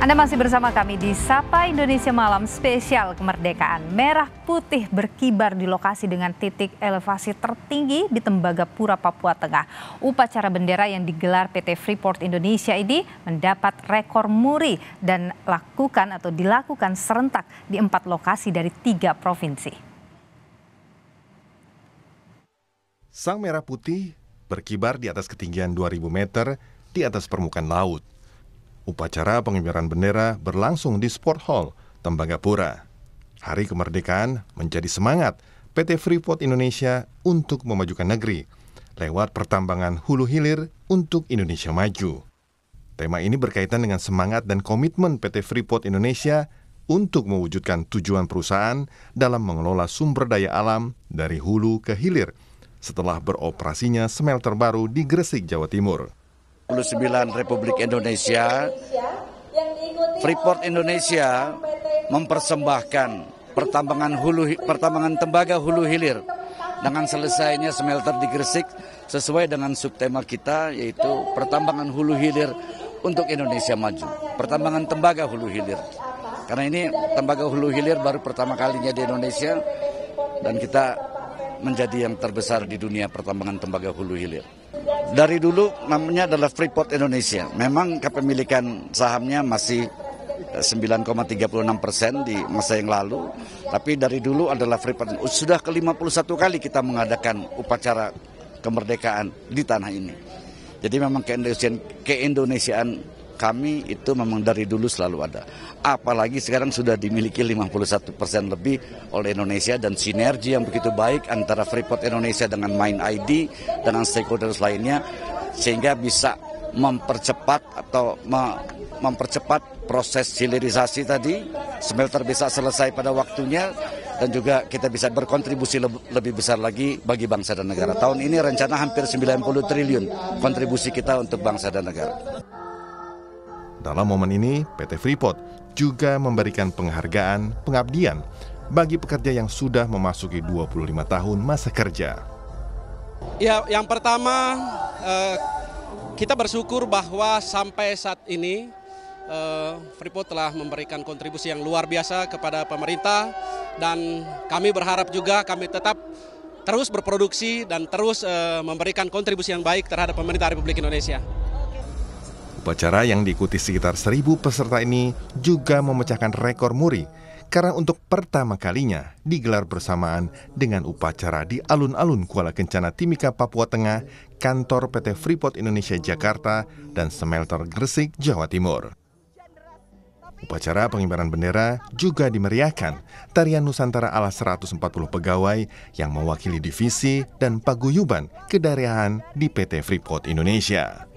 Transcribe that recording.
Anda masih bersama kami di Sapa Indonesia Malam spesial kemerdekaan. Merah putih berkibar di lokasi dengan titik elevasi tertinggi di Tembagapura, Papua Tengah. Upacara bendera yang digelar PT Freeport Indonesia ini mendapat rekor muri dan lakukan atau dilakukan serentak di empat lokasi dari tiga provinsi. Sang merah putih berkibar di atas ketinggian 2000 meter di atas permukaan laut. Upacara pengibaran bendera berlangsung di Sport Hall, Tembagapura. Hari kemerdekaan menjadi semangat PT Freeport Indonesia untuk memajukan negeri lewat pertambangan hulu hilir untuk Indonesia maju. Tema ini berkaitan dengan semangat dan komitmen PT Freeport Indonesia untuk mewujudkan tujuan perusahaan dalam mengelola sumber daya alam dari hulu ke hilir setelah beroperasinya smelter baru di Gresik, Jawa Timur. 49 Republik Indonesia, Freeport Indonesia mempersembahkan pertambangan hulu pertambangan tembaga hulu hilir dengan selesainya smelter di Gresik sesuai dengan subtema kita yaitu pertambangan hulu hilir untuk Indonesia maju. Pertambangan tembaga hulu hilir. Karena ini tembaga hulu hilir baru pertama kalinya di Indonesia dan kita menjadi yang terbesar di dunia pertambangan tembaga hulu hilir. Dari dulu namanya adalah Freeport Indonesia. Memang kepemilikan sahamnya masih 9,36 eh, persen di masa yang lalu, tapi dari dulu adalah Freeport. Sudah ke-51 kali kita mengadakan upacara kemerdekaan di tanah ini. Jadi memang keindonesiaan, keindonesiaan kami itu memang dari dulu selalu ada. Apalagi sekarang sudah dimiliki 51 persen lebih oleh Indonesia dan sinergi yang begitu baik antara Freeport Indonesia dengan Mind ID dengan stakeholders lainnya sehingga bisa mempercepat atau mempercepat proses hilirisasi tadi smelter bisa selesai pada waktunya dan juga kita bisa berkontribusi lebih besar lagi bagi bangsa dan negara. Tahun ini rencana hampir 90 triliun kontribusi kita untuk bangsa dan negara. Dalam momen ini, PT Freeport juga memberikan penghargaan pengabdian bagi pekerja yang sudah memasuki 25 tahun masa kerja. Ya, yang pertama eh, kita bersyukur bahwa sampai saat ini eh, Freeport telah memberikan kontribusi yang luar biasa kepada pemerintah dan kami berharap juga kami tetap terus berproduksi dan terus eh, memberikan kontribusi yang baik terhadap pemerintah Republik Indonesia. Upacara yang diikuti sekitar 1.000 peserta ini juga memecahkan rekor muri karena untuk pertama kalinya digelar bersamaan dengan upacara di alun-alun Kuala Kencana Timika, Papua Tengah, kantor PT Freeport Indonesia Jakarta, dan smelter Gresik, Jawa Timur. Upacara pengibaran bendera juga dimeriahkan tarian Nusantara ala 140 pegawai yang mewakili divisi dan paguyuban kedaerahan di PT Freeport Indonesia.